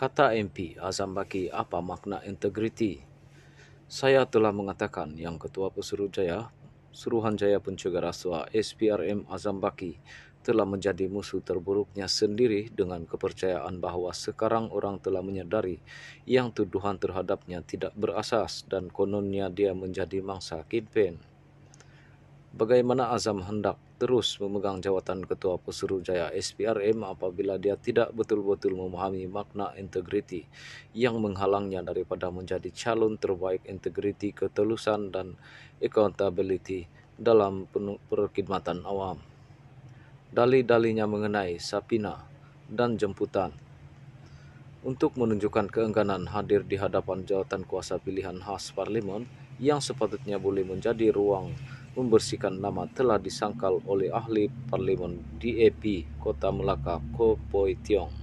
kata MP Azam Baki apa makna integriti. Saya telah mengatakan yang Ketua Pesuruhjaya, Suruhanjaya Pencegah Rasuah SPRM Azam Baki telah menjadi musuh terburuknya sendiri dengan kepercayaan bahawa sekarang orang telah menyadari yang tuduhan terhadapnya tidak berasas dan kononnya dia menjadi mangsa kidpen bagaimana Azam hendak terus memegang jawatan Ketua Pesuruhjaya SPRM apabila dia tidak betul-betul memahami makna integriti yang menghalangnya daripada menjadi calon terbaik integriti ketelusan dan accountability dalam perkhidmatan awam. Dali-dalinya mengenai sapina dan jemputan untuk menunjukkan keengganan hadir di hadapan jawatan kuasa pilihan khas parlimen yang sepatutnya boleh menjadi ruang membersihkan nama telah disangkal oleh ahli parlimen DAP Kota Melaka Ko Poi Tiong.